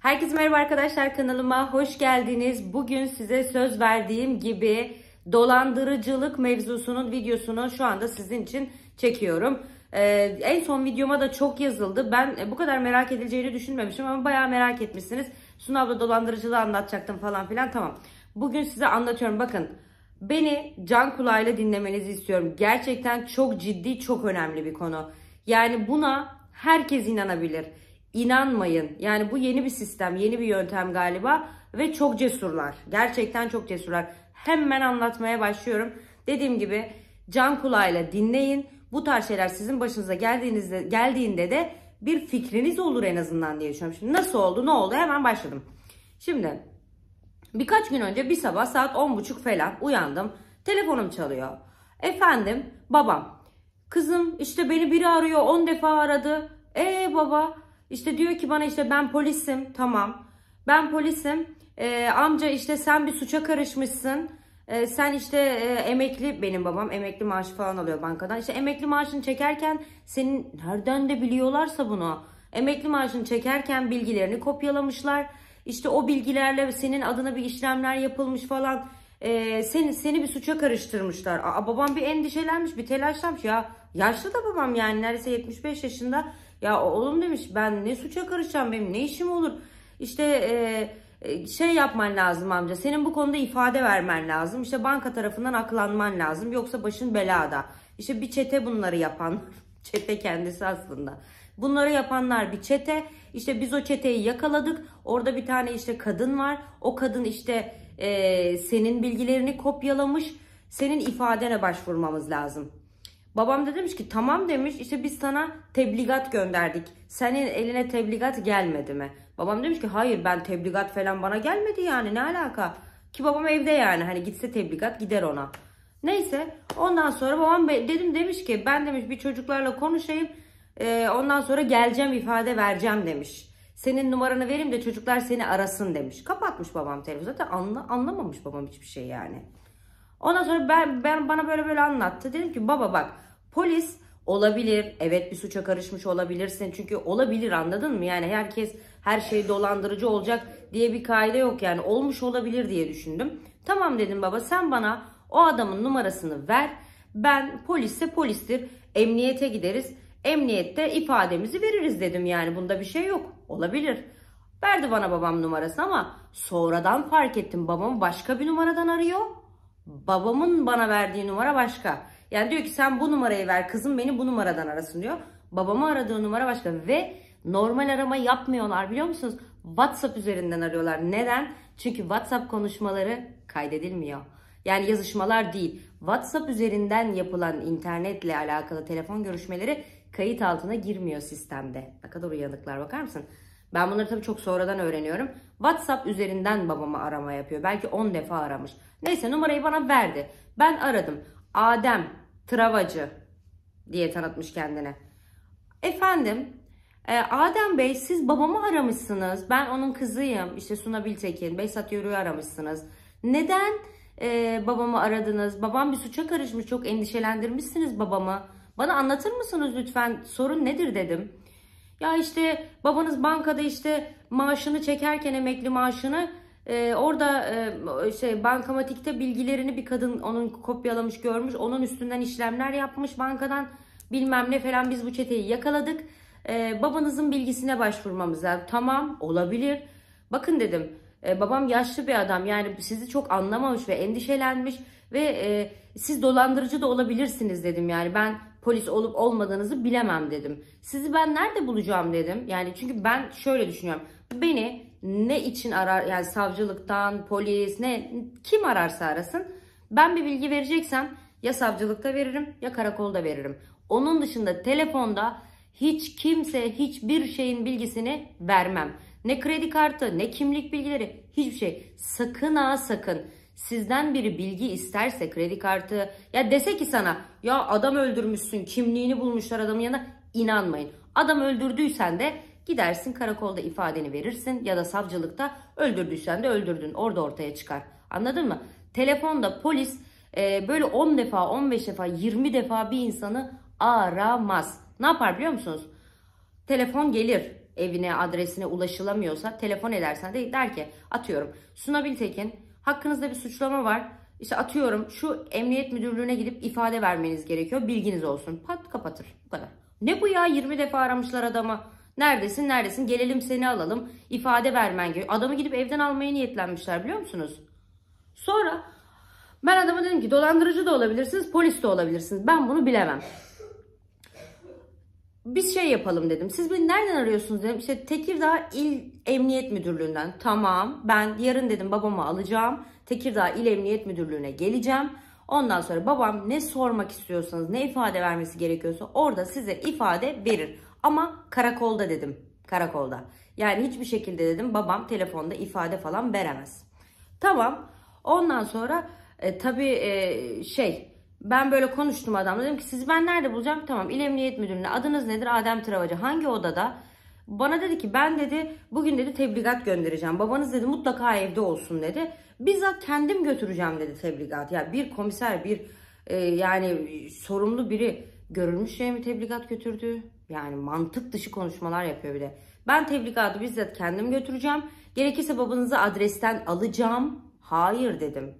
Herkese merhaba arkadaşlar kanalıma hoş geldiniz. Bugün size söz verdiğim gibi dolandırıcılık mevzusunun videosunu şu anda sizin için çekiyorum. Ee, en son videoma da çok yazıldı. Ben e, bu kadar merak edileceğini düşünmemişim ama bayağı merak etmişsiniz. Suna abla dolandırıcılığı anlatacaktım falan filan tamam. Bugün size anlatıyorum bakın. Beni can kulağıyla dinlemenizi istiyorum. Gerçekten çok ciddi çok önemli bir konu. Yani buna herkes inanabilir inanmayın. Yani bu yeni bir sistem, yeni bir yöntem galiba ve çok cesurlar. Gerçekten çok cesurlar. Hemen anlatmaya başlıyorum. Dediğim gibi can kulağıyla dinleyin. Bu tarz şeyler sizin başınıza geldiğinizde geldiğinde de bir fikriniz olur en azından diye düşünüyorum. Şimdi nasıl oldu, ne oldu? Hemen başladım. Şimdi birkaç gün önce bir sabah saat 10.30 falan uyandım. Telefonum çalıyor. Efendim babam. Kızım işte beni biri arıyor 10 defa aradı. Ee baba işte diyor ki bana işte ben polisim tamam. Ben polisim e, amca işte sen bir suça karışmışsın. E, sen işte e, emekli benim babam emekli maaşı falan alıyor bankadan. İşte emekli maaşını çekerken senin nereden de biliyorlarsa bunu. Emekli maaşını çekerken bilgilerini kopyalamışlar. İşte o bilgilerle senin adına bir işlemler yapılmış falan. E, seni seni bir suça karıştırmışlar. Aa, babam bir endişelenmiş bir telaşlanmış ya. Yaşlı da babam yani neredeyse 75 yaşında. Ya oğlum demiş ben ne suça karışacağım benim ne işim olur. İşte e, e, şey yapman lazım amca senin bu konuda ifade vermen lazım. İşte banka tarafından aklanman lazım yoksa başın belada. İşte bir çete bunları yapan çete kendisi aslında. Bunları yapanlar bir çete. İşte biz o çeteyi yakaladık. Orada bir tane işte kadın var. O kadın işte e, senin bilgilerini kopyalamış. Senin ifadene başvurmamız lazım. Babam da demiş ki tamam demiş işte biz sana tebligat gönderdik. Senin eline tebligat gelmedi mi? Babam demiş ki hayır ben tebligat falan bana gelmedi yani ne alaka? Ki babam evde yani hani gitse tebligat gider ona. Neyse ondan sonra babam dedim demiş ki ben demiş bir çocuklarla konuşayım. E, ondan sonra geleceğim ifade vereceğim demiş. Senin numaranı vereyim de çocuklar seni arasın demiş. Kapatmış babam telefonu zaten anla, anlamamış babam hiçbir şey yani. Ondan sonra ben, ben bana böyle böyle anlattı. Dedim ki baba bak Polis olabilir. Evet bir suça karışmış olabilirsin. Çünkü olabilir anladın mı? Yani herkes her şey dolandırıcı olacak diye bir kaide yok yani. Olmuş olabilir diye düşündüm. Tamam dedim baba sen bana o adamın numarasını ver. Ben polisse polistir. Emniyete gideriz. Emniyette ifademizi veririz dedim yani. Bunda bir şey yok. Olabilir. Verdi bana babam numarasını ama sonradan fark ettim babam başka bir numaradan arıyor. Babamın bana verdiği numara başka. Yani diyor ki sen bu numarayı ver kızım beni bu numaradan arasın diyor. Babamı aradığı numara başka ve normal arama yapmıyorlar biliyor musunuz? WhatsApp üzerinden arıyorlar. Neden? Çünkü WhatsApp konuşmaları kaydedilmiyor. Yani yazışmalar değil. WhatsApp üzerinden yapılan internetle alakalı telefon görüşmeleri kayıt altına girmiyor sistemde. Ne kadar uyanıklar bakar mısın? Ben bunları tabii çok sonradan öğreniyorum. WhatsApp üzerinden babama arama yapıyor. Belki 10 defa aramış. Neyse numarayı bana verdi. Ben aradım. Adem Travacı diye tanıtmış kendini. Efendim e, Adem Bey siz babamı aramışsınız. Ben onun kızıyım. İşte Suna Biltekin, Behzat Yörü'yü aramışsınız. Neden e, babamı aradınız? Babam bir suça karışmış. Çok endişelendirmişsiniz babamı. Bana anlatır mısınız lütfen? Sorun nedir dedim. Ya işte babanız bankada işte maaşını çekerken emekli maaşını ee, orada e, şey bankamatikte bilgilerini bir kadın onun kopyalamış görmüş. Onun üstünden işlemler yapmış bankadan bilmem ne falan biz bu çeteyi yakaladık. Ee, babanızın bilgisine başvurmamız lazım. Tamam olabilir. Bakın dedim e, babam yaşlı bir adam yani sizi çok anlamamış ve endişelenmiş ve e, siz dolandırıcı da olabilirsiniz dedim yani ben polis olup olmadığınızı bilemem dedim. Sizi ben nerede bulacağım dedim yani çünkü ben şöyle düşünüyorum beni ne için arar yani savcılıktan, polis ne kim ararsa arasın. Ben bir bilgi vereceksem ya savcılıkta veririm ya karakolda veririm. Onun dışında telefonda hiç kimse hiçbir şeyin bilgisini vermem. Ne kredi kartı ne kimlik bilgileri hiçbir şey. Sakın ha sakın sizden biri bilgi isterse kredi kartı ya dese ki sana ya adam öldürmüşsün kimliğini bulmuşlar adamın yanına inanmayın. Adam öldürdüysen de Gidersin karakolda ifadeni verirsin ya da savcılıkta öldürdüysen de öldürdün. Orada ortaya çıkar. Anladın mı? Telefonda polis e, böyle 10 defa, 15 defa, 20 defa bir insanı aramaz. Ne yapar biliyor musunuz? Telefon gelir evine, adresine ulaşılamıyorsa telefon edersen de der ki atıyorum Sunabil Tekin hakkınızda bir suçlama var. İşte atıyorum şu emniyet müdürlüğüne gidip ifade vermeniz gerekiyor. Bilginiz olsun. Pat kapatır. Bu kadar. Ne bu ya 20 defa aramışlar adama. Neredesin neredesin gelelim seni alalım ifade vermen gerekiyor. Adamı gidip evden almaya niyetlenmişler biliyor musunuz? Sonra ben adama dedim ki dolandırıcı da olabilirsiniz polis de olabilirsiniz ben bunu bilemem. Biz şey yapalım dedim. Siz beni nereden arıyorsunuz dedim. İşte Tekirdağ İl Emniyet Müdürlüğü'nden. Tamam ben yarın dedim babamı alacağım. Tekirdağ İl Emniyet Müdürlüğü'ne geleceğim. Ondan sonra babam ne sormak istiyorsanız ne ifade vermesi gerekiyorsa orada size ifade verir. Ama karakolda dedim. Karakolda. Yani hiçbir şekilde dedim babam telefonda ifade falan veremez. Tamam. Ondan sonra e, tabii e, şey ben böyle konuştum adamla. Dedim ki siz ben nerede bulacağım? Tamam İl Emniyet Müdürlüğü'ne adınız nedir? Adem Travacı. Hangi odada? Bana dedi ki ben dedi bugün dedi tebligat göndereceğim. Babanız dedi mutlaka evde olsun dedi. Bizzat kendim götüreceğim dedi tebligat. Ya bir komiser bir e, yani sorumlu biri görülmüş şey mi tebligat götürdü? Yani mantık dışı konuşmalar yapıyor bir de. Ben tebligatı bizzat kendim götüreceğim. Gerekirse babanızı adresten alacağım. Hayır dedim.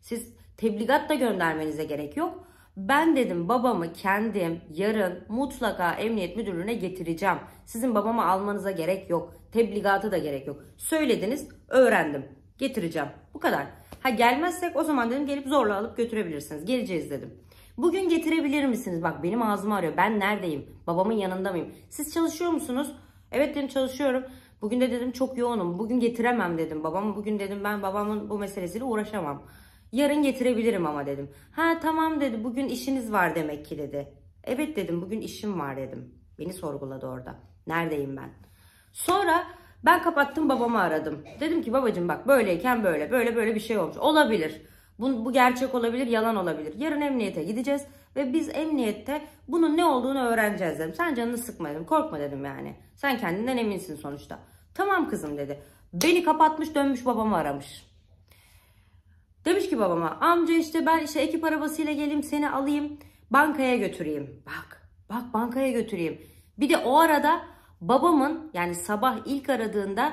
Siz tebligat da göndermenize gerek yok. Ben dedim babamı kendim yarın mutlaka emniyet müdürlüğüne getireceğim. Sizin babamı almanıza gerek yok. Tebligatı da gerek yok. Söylediniz, öğrendim. Getireceğim. Bu kadar. Ha gelmezsek o zaman dedim gelip zorla alıp götürebilirsiniz. Geleceğiz dedim. Bugün getirebilir misiniz? Bak benim ağzım arıyor. Ben neredeyim? Babamın yanında mıyım? Siz çalışıyor musunuz? Evet dedim çalışıyorum. Bugün de dedim çok yoğunum. Bugün getiremem dedim. Babam bugün dedim ben babamın bu meselesiyle uğraşamam. Yarın getirebilirim ama dedim. Ha tamam dedi. Bugün işiniz var demek ki dedi. Evet dedim. Bugün işim var dedim. Beni sorguladı orada. Neredeyim ben? Sonra ben kapattım babamı aradım. Dedim ki babacım bak böyleyken böyle böyle böyle bir şey olmuş. Olabilir. Bu, bu gerçek olabilir, yalan olabilir. Yarın emniyete gideceğiz ve biz emniyette bunun ne olduğunu öğreneceğiz dedim. Sen canını sıkma dedim, korkma dedim yani. Sen kendinden eminsin sonuçta. Tamam kızım dedi. Beni kapatmış dönmüş babamı aramış. Demiş ki babama amca işte ben işte ekip arabasıyla geleyim seni alayım bankaya götüreyim. Bak bak bankaya götüreyim. Bir de o arada babamın yani sabah ilk aradığında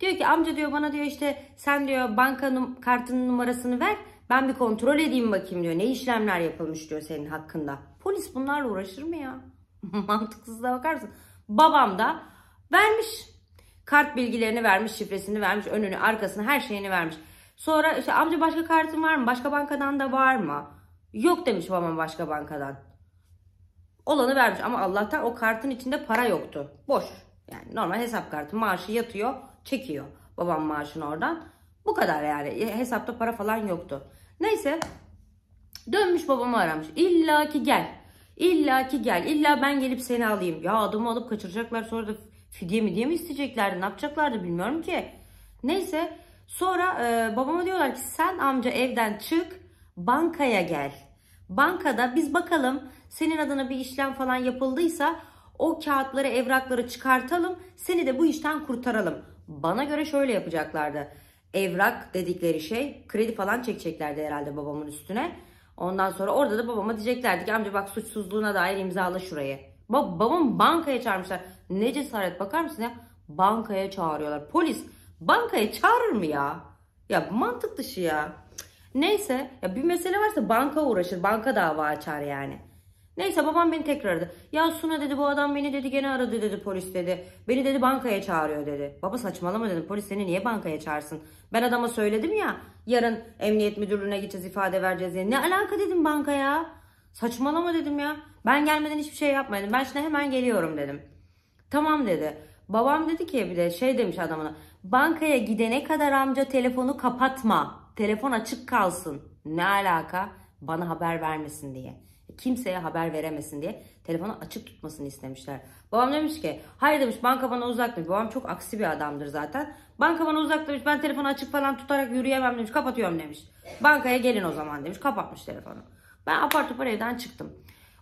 diyor ki amca diyor bana diyor işte sen diyor bankanın kartının numarasını ver ben bir kontrol edeyim bakayım diyor. Ne işlemler yapılmış diyor senin hakkında. Polis bunlarla uğraşır mı ya? Mantıksızla bakarsın. Babam da vermiş. Kart bilgilerini vermiş, şifresini vermiş, önünü, arkasını, her şeyini vermiş. Sonra işte amca başka kartın var mı? Başka bankadan da var mı? Yok demiş babam başka bankadan. Olanı vermiş ama Allah'tan o kartın içinde para yoktu. Boş. Yani normal hesap kartı maaşı yatıyor, çekiyor babam maaşını oradan. Bu kadar yani. Hesapta para falan yoktu. Neyse. Dönmüş babamı aramış. İlla ki gel. İlla ki gel. İlla ben gelip seni alayım. Ya adamı alıp kaçıracaklar sonra da fidye mi diye mi isteyeceklerdi? Ne yapacaklardı bilmiyorum ki. Neyse. Sonra e, babama diyorlar ki sen amca evden çık. Bankaya gel. Bankada biz bakalım senin adına bir işlem falan yapıldıysa o kağıtları evrakları çıkartalım seni de bu işten kurtaralım. Bana göre şöyle yapacaklardı evrak dedikleri şey. Kredi falan çekeceklerdi herhalde babamın üstüne. Ondan sonra orada da babama diyeceklerdi ki amca bak suçsuzluğuna dair imzala şurayı. Bab babam bankaya çağırmışlar. Ne cesaret bakar mısın ya? Bankaya çağırıyorlar. Polis bankaya çağırır mı ya? Ya mantık dışı ya. Neyse ya bir mesele varsa banka uğraşır. Banka dava açar yani. Neyse babam beni tekrar aradı. Ya Suna dedi bu adam beni dedi gene aradı dedi polis dedi. Beni dedi bankaya çağırıyor dedi. Baba saçmalama dedim polis seni niye bankaya çağırsın? Ben adama söyledim ya yarın emniyet müdürlüğüne gideceğiz ifade vereceğiz diye. Ne alaka dedim bankaya? Saçmalama dedim ya. Ben gelmeden hiçbir şey yapmadım. Ben şimdi hemen geliyorum dedim. Tamam dedi. Babam dedi ki bir de şey demiş adamına. Bankaya gidene kadar amca telefonu kapatma. Telefon açık kalsın. Ne alaka? Bana haber vermesin diye kimseye haber veremesin diye telefonu açık tutmasını istemişler. Babam demiş ki hayır demiş banka bana uzak demiş. Babam çok aksi bir adamdır zaten. Banka bana uzak demiş ben telefonu açık falan tutarak yürüyemem demiş kapatıyorum demiş. Bankaya gelin o zaman demiş kapatmış telefonu. Ben apar topar evden çıktım.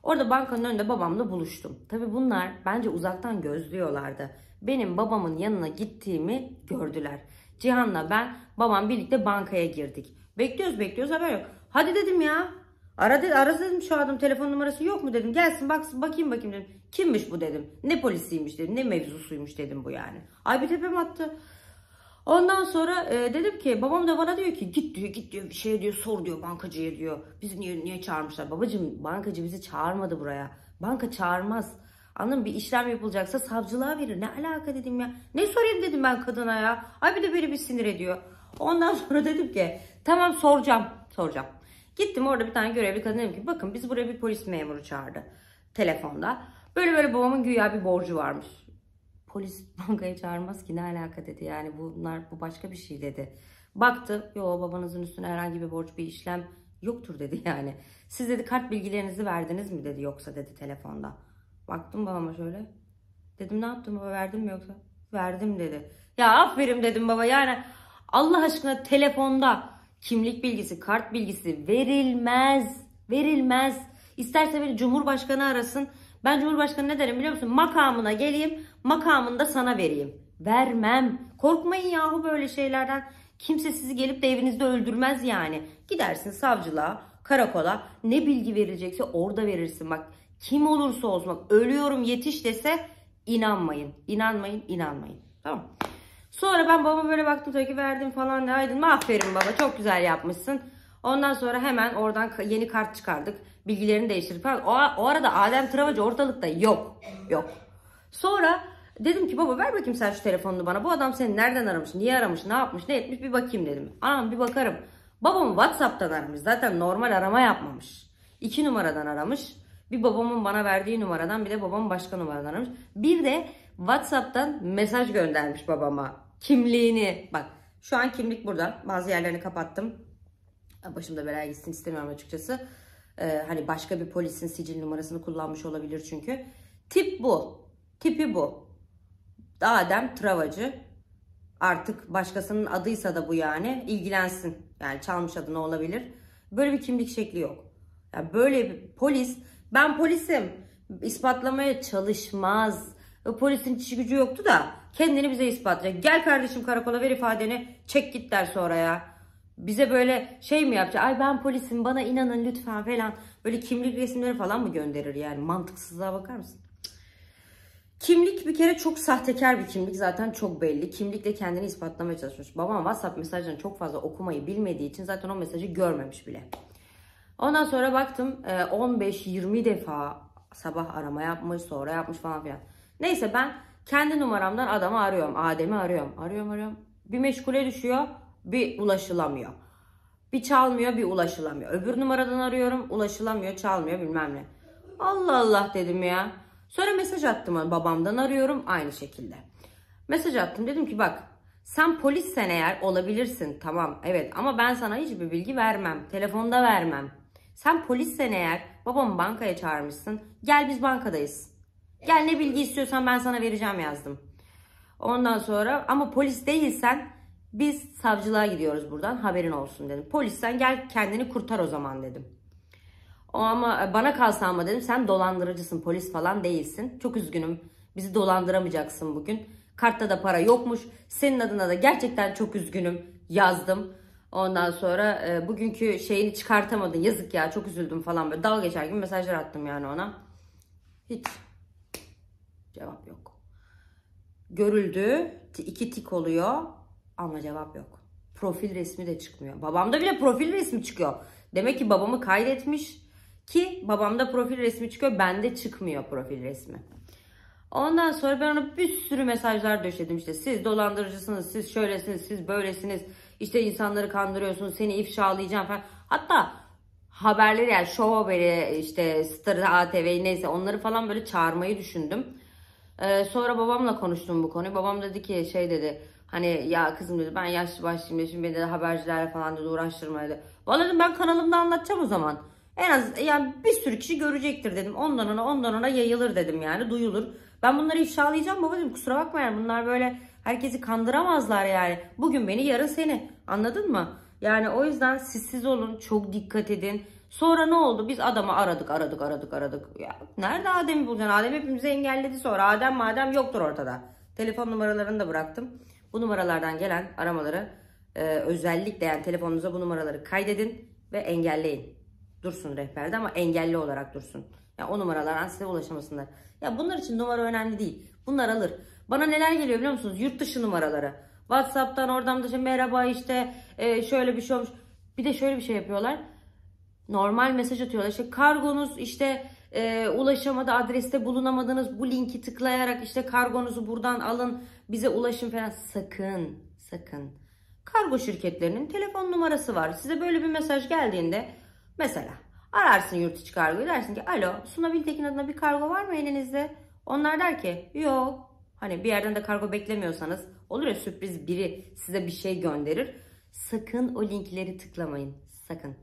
Orada bankanın önünde babamla buluştum. Tabi bunlar bence uzaktan gözlüyorlardı. Benim babamın yanına gittiğimi gördüler. Cihan'la ben babam birlikte bankaya girdik. Bekliyoruz bekliyoruz haber yok. Hadi dedim ya Aradı, aradım adam telefon numarası yok mu dedim. Gelsin baksın bakayım bakayım dedim. Kimmiş bu dedim. Ne polisiymiş dedim. Ne mevzusuymuş dedim bu yani. Ay bir tepem attı. Ondan sonra e, dedim ki babam da bana diyor ki git diyor git diyor bir şey diyor sor diyor bankacıya diyor. Bizi niye, niye çağırmışlar? Babacım bankacı bizi çağırmadı buraya. Banka çağırmaz. Anladın Bir işlem yapılacaksa savcılığa verir. Ne alaka dedim ya. Ne sorayım dedim ben kadına ya. Ay bir de beni bir sinir ediyor. Ondan sonra dedim ki tamam soracağım. Soracağım. Gittim orada bir tane görevli kadın dedim ki bakın biz buraya bir polis memuru çağırdı telefonda. Böyle böyle babamın güya bir borcu varmış. Polis bankayı çağırmaz ki ne alaka dedi yani bunlar bu başka bir şey dedi. Baktı yo babanızın üstüne herhangi bir borç bir işlem yoktur dedi yani. Siz dedi kart bilgilerinizi verdiniz mi dedi yoksa dedi telefonda. Baktım babama şöyle. Dedim ne yaptım baba verdim mi yoksa? Verdim dedi. Ya aferin dedim baba yani Allah aşkına telefonda kimlik bilgisi, kart bilgisi verilmez. Verilmez. İsterse beni Cumhurbaşkanı arasın. Ben Cumhurbaşkanı ne derim biliyor musun? Makamına geleyim, makamında sana vereyim. Vermem. Korkmayın yahu böyle şeylerden. Kimse sizi gelip de evinizde öldürmez yani. Gidersin savcılığa, karakola ne bilgi verilecekse orada verirsin. Bak kim olursa olsun bak ölüyorum yetiş dese inanmayın. İnanmayın, inanmayın. Tamam Sonra ben baba böyle baktım tabii ki verdim falan ne aydın aferin baba çok güzel yapmışsın. Ondan sonra hemen oradan yeni kart çıkardık. Bilgilerini değiştirdik falan. O, o arada Adem Travacı ortalıkta yok. Yok. Sonra dedim ki baba ver bakayım sen şu telefonunu bana. Bu adam seni nereden aramış, niye aramış, ne yapmış, ne etmiş bir bakayım dedim. Anam bir bakarım. Babamı Whatsapp'tan aramış. Zaten normal arama yapmamış. İki numaradan aramış. Bir babamın bana verdiği numaradan bir de babamın başka numaradan aramış. Bir de WhatsApp'tan mesaj göndermiş babama. Kimliğini bak şu an kimlik burada. Bazı yerlerini kapattım. Başımda bela gitsin istemiyorum açıkçası. Ee, hani başka bir polisin sicil numarasını kullanmış olabilir çünkü. Tip bu. Tipi bu. Adem Travacı. Artık başkasının adıysa da bu yani ilgilensin. Yani çalmış adı ne olabilir? Böyle bir kimlik şekli yok. Yani böyle bir polis ben polisim ispatlamaya çalışmaz. E, polisin işi gücü yoktu da kendini bize ispatlayacak. Gel kardeşim karakola ver ifadeni çek git der sonra ya. Bize böyle şey mi yapacak? Ay ben polisim bana inanın lütfen falan. Böyle kimlik resimleri falan mı gönderir yani? Mantıksızlığa bakar mısın? Kimlik bir kere çok sahtekar bir kimlik zaten çok belli. Kimlikle kendini ispatlamaya çalışmış. Babam WhatsApp mesajlarını çok fazla okumayı bilmediği için zaten o mesajı görmemiş bile. Ondan sonra baktım 15-20 e, defa sabah arama yapmış sonra yapmış falan filan. Neyse ben kendi numaramdan adamı arıyorum. Adem'i arıyorum. Arıyorum arıyorum. Bir meşgule düşüyor. Bir ulaşılamıyor. Bir çalmıyor bir ulaşılamıyor. Öbür numaradan arıyorum. Ulaşılamıyor çalmıyor bilmem ne. Allah Allah dedim ya. Sonra mesaj attım babamdan arıyorum aynı şekilde. Mesaj attım dedim ki bak sen polissen eğer olabilirsin tamam evet ama ben sana hiçbir bilgi vermem. Telefonda vermem. Sen polissen eğer babamı bankaya çağırmışsın. Gel biz bankadayız. Gel ne bilgi istiyorsan ben sana vereceğim yazdım. Ondan sonra ama polis değilsen biz savcılığa gidiyoruz buradan haberin olsun dedim. Polissen gel kendini kurtar o zaman dedim. O ama e, bana kalsa ama dedim sen dolandırıcısın polis falan değilsin. Çok üzgünüm bizi dolandıramayacaksın bugün. Kartta da para yokmuş. Senin adına da gerçekten çok üzgünüm yazdım. Ondan sonra e, bugünkü şeyini çıkartamadın yazık ya çok üzüldüm falan böyle dalga geçer gibi mesajlar attım yani ona. Hiç Cevap yok. Görüldü. iki tik oluyor. Ama cevap yok. Profil resmi de çıkmıyor. Babamda bile profil resmi çıkıyor. Demek ki babamı kaydetmiş ki babamda profil resmi çıkıyor. Bende çıkmıyor profil resmi. Ondan sonra ben ona bir sürü mesajlar döşedim işte siz dolandırıcısınız, siz şöylesiniz, siz böylesiniz, İşte insanları kandırıyorsunuz, seni ifşalayacağım falan. Hatta haberleri yani show haberi işte Star ATV neyse onları falan böyle çağırmayı düşündüm. Ee, sonra babamla konuştum bu konuyu. Babam dedi ki şey dedi. Hani ya kızım dedi ben yaşlı başlıyım şimdi beni de habercilerle falan dedi uğraştırma dedi. Valla dedim ben kanalımda anlatacağım o zaman. En az yani bir sürü kişi görecektir dedim. Ondan ona ondan ona yayılır dedim yani duyulur. Ben bunları ifşalayacağım babacığım kusura bakma yani bunlar böyle herkesi kandıramazlar yani. Bugün beni yarın seni anladın mı? Yani o yüzden sizsiz olun çok dikkat edin. Sonra ne oldu? Biz adamı aradık, aradık, aradık, aradık. Ya nerede Adem'i bulacaksın? Adem hepimizi engelledi sonra. Adem madem yoktur ortada. Telefon numaralarını da bıraktım. Bu numaralardan gelen aramaları e, özellikle yani telefonunuza bu numaraları kaydedin ve engelleyin. Dursun rehberde ama engelli olarak dursun. Ya o numaralardan size ulaşamasınlar. Ya bunlar için numara önemli değil. Bunlar alır. Bana neler geliyor biliyor musunuz? Yurt dışı numaraları. Whatsapp'tan oradan da işte merhaba işte e, şöyle bir şey olmuş. Bir de şöyle bir şey yapıyorlar normal mesaj atıyorlar. İşte kargonuz işte e, ulaşamadı, adreste bulunamadınız. Bu linki tıklayarak işte kargonuzu buradan alın, bize ulaşın falan. Sakın, sakın. Kargo şirketlerinin telefon numarası var. Size böyle bir mesaj geldiğinde mesela ararsın yurt içi kargoyu dersin ki alo Suna Biltekin adına bir kargo var mı elinizde? Onlar der ki yok. Hani bir yerden de kargo beklemiyorsanız olur ya sürpriz biri size bir şey gönderir. Sakın o linkleri tıklamayın. Sakın.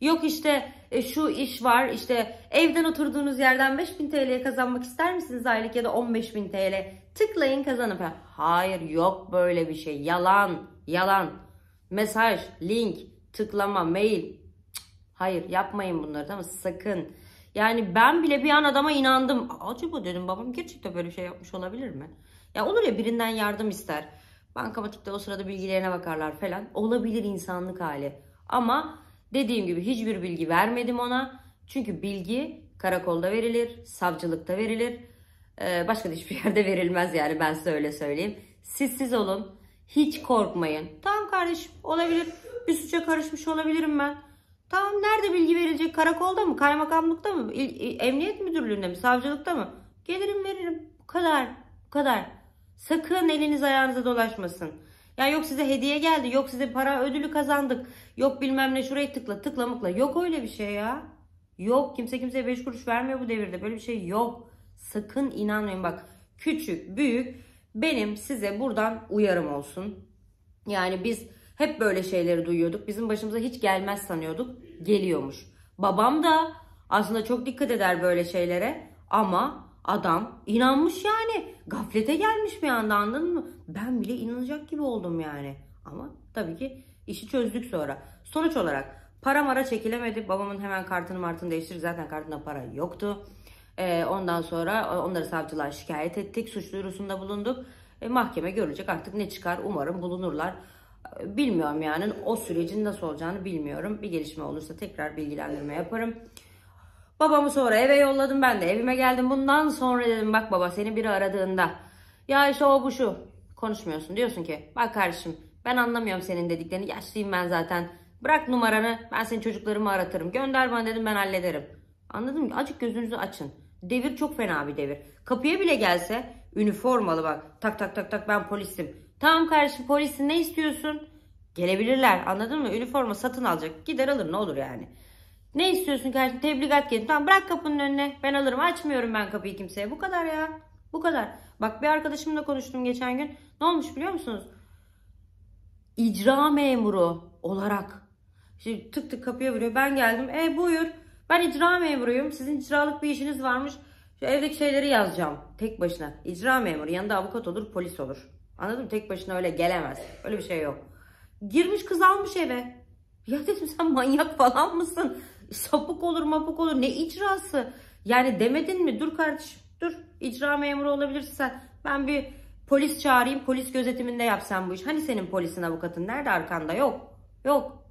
Yok işte e, şu iş var işte evden oturduğunuz yerden 5000 TL kazanmak ister misiniz aylık ya da 15000 TL tıklayın kazanın. Hayır yok böyle bir şey yalan yalan mesaj link tıklama mail Cık, hayır yapmayın bunları tamam sakın. Yani ben bile bir an adama inandım. Acaba dedim babam gerçekten böyle bir şey yapmış olabilir mi? Ya olur ya birinden yardım ister. Bankamatikte o sırada bilgilerine bakarlar falan. Olabilir insanlık hali. Ama Dediğim gibi hiçbir bilgi vermedim ona. Çünkü bilgi karakolda verilir, savcılıkta verilir. Ee, başka da hiçbir yerde verilmez yani ben size öyle söyleyeyim. Siz siz olun. Hiç korkmayın. Tamam kardeşim olabilir. Bir suça karışmış olabilirim ben. Tamam nerede bilgi verilecek? Karakolda mı? Kaymakamlıkta mı? İl, emniyet müdürlüğünde mi? Savcılıkta mı? Gelirim veririm. Bu kadar. Bu kadar. Sakın eliniz ayağınıza dolaşmasın. Ya yok size hediye geldi, yok size para ödülü kazandık, yok bilmem ne şurayı tıkla tıkla tıklamıkla. Yok öyle bir şey ya. Yok kimse kimseye 5 kuruş vermiyor bu devirde. Böyle bir şey yok. Sakın inanmayın bak. Küçük, büyük benim size buradan uyarım olsun. Yani biz hep böyle şeyleri duyuyorduk. Bizim başımıza hiç gelmez sanıyorduk. Geliyormuş. Babam da aslında çok dikkat eder böyle şeylere ama Adam inanmış yani. Gaflete gelmiş bir anda anladın mı? Ben bile inanacak gibi oldum yani. Ama tabii ki işi çözdük sonra. Sonuç olarak para mara çekilemedi. Babamın hemen kartını martını değiştirdi. Zaten kartında para yoktu. E, ondan sonra e, onları savcılığa şikayet ettik. Suç duyurusunda bulunduk. E, mahkeme görecek artık ne çıkar. Umarım bulunurlar. E, bilmiyorum yani o sürecin nasıl olacağını bilmiyorum. Bir gelişme olursa tekrar bilgilendirme yaparım. Babamı sonra eve yolladım ben de evime geldim. Bundan sonra dedim bak baba seni biri aradığında ya işte o bu şu konuşmuyorsun. Diyorsun ki bak kardeşim ben anlamıyorum senin dediklerini yaşlıyım ben zaten. Bırak numaranı ben senin çocuklarımı aratırım. Gönder bana dedim ben hallederim. Anladın mı? Acık gözünüzü açın. Devir çok fena bir devir. Kapıya bile gelse üniformalı bak tak tak tak tak ben polisim. Tamam kardeşim polisin ne istiyorsun? Gelebilirler anladın mı? Üniforma satın alacak gider alır ne olur yani. Ne istiyorsun kardeşim? Tebligat gelin. Tamam bırak kapının önüne. Ben alırım. Açmıyorum ben kapıyı kimseye. Bu kadar ya. Bu kadar. Bak bir arkadaşımla konuştum geçen gün. Ne olmuş biliyor musunuz? İcra memuru olarak. Şimdi tık tık kapıya vuruyor. Ben geldim. E buyur. Ben icra memuruyum. Sizin icralık bir işiniz varmış. Şu evdeki şeyleri yazacağım. Tek başına. İcra memuru. Yanında avukat olur, polis olur. Anladın mı? Tek başına öyle gelemez. Öyle bir şey yok. Girmiş kız almış eve. Ya dedim sen manyak falan mısın? sapık olur mapık olur ne icrası? Yani demedin mi dur kardeşim dur icra memuru olabilirsen ben bir polis çağırayım polis gözetiminde yapsam bu iş. Hani senin polisin avukatın nerede arkanda yok yok.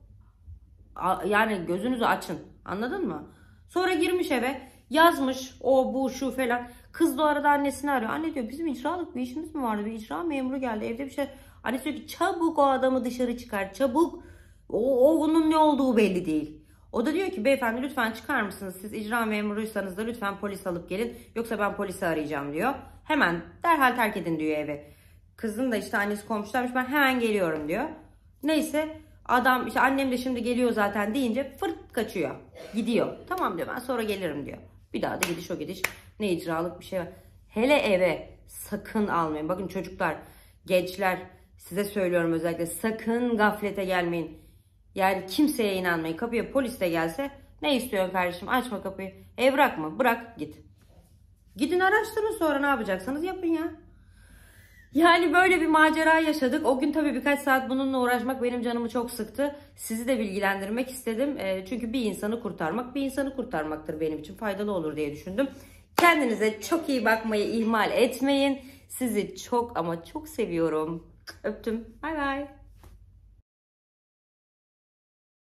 Yani gözünüzü açın anladın mı? Sonra girmiş eve yazmış o bu şu falan. Kız da arada annesini arıyor. Anne diyor bizim icralık bir işimiz mi vardı? Bir icra memuru geldi evde bir şey. Anne diyor ki çabuk o adamı dışarı çıkar çabuk. O, o bunun ne olduğu belli değil. O da diyor ki beyefendi lütfen çıkar mısınız? Siz icra memuruysanız da lütfen polis alıp gelin. Yoksa ben polisi arayacağım diyor. Hemen derhal terk edin diyor evi. Kızın da işte annesi komşularmış ben hemen geliyorum diyor. Neyse adam işte annem de şimdi geliyor zaten deyince fırt kaçıyor. Gidiyor. Tamam diyor ben sonra gelirim diyor. Bir daha da gidiş o gidiş. Ne icralık bir şey var. Hele eve sakın almayın. Bakın çocuklar, gençler size söylüyorum özellikle sakın gaflete gelmeyin. Yani kimseye inanmayın. Kapıya polis de gelse ne istiyorsun kardeşim açma kapıyı. Evrak mı? Bırak git. Gidin araştırın sonra ne yapacaksanız yapın ya. Yani böyle bir macera yaşadık. O gün tabii birkaç saat bununla uğraşmak benim canımı çok sıktı. Sizi de bilgilendirmek istedim. E, çünkü bir insanı kurtarmak bir insanı kurtarmaktır benim için faydalı olur diye düşündüm. Kendinize çok iyi bakmayı ihmal etmeyin. Sizi çok ama çok seviyorum. Öptüm. Bay bay.